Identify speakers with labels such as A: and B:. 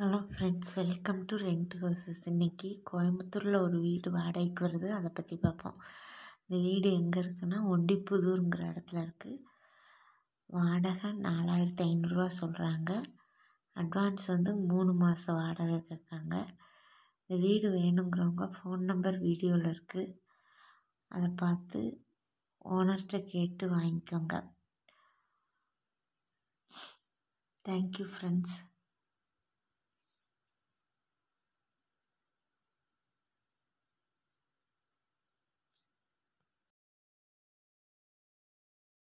A: hello friends welcome to rent houses இன்றைக்கி கோயம்புத்தூரில் ஒரு வீடு வாடகைக்கு வருது அதை பற்றி பார்ப்போம் இந்த வீடு எங்கே இருக்குன்னா ஒண்டிப்புதூருங்கிற இடத்துல இருக்குது வாடகை நாலாயிரத்தி ஐநூறுரூவா சொல்கிறாங்க அட்வான்ஸ் வந்து மூணு மாதம் வாடகை கேட்காங்க இந்த வீடு வேணுங்கிறவங்க ஃபோன் நம்பர் வீடியோவில் இருக்குது அதை பார்த்து ஓனர்கிட்ட கேட்டு வாங்கிக்கோங்க தேங்க்யூ ஃப்ரெண்ட்ஸ்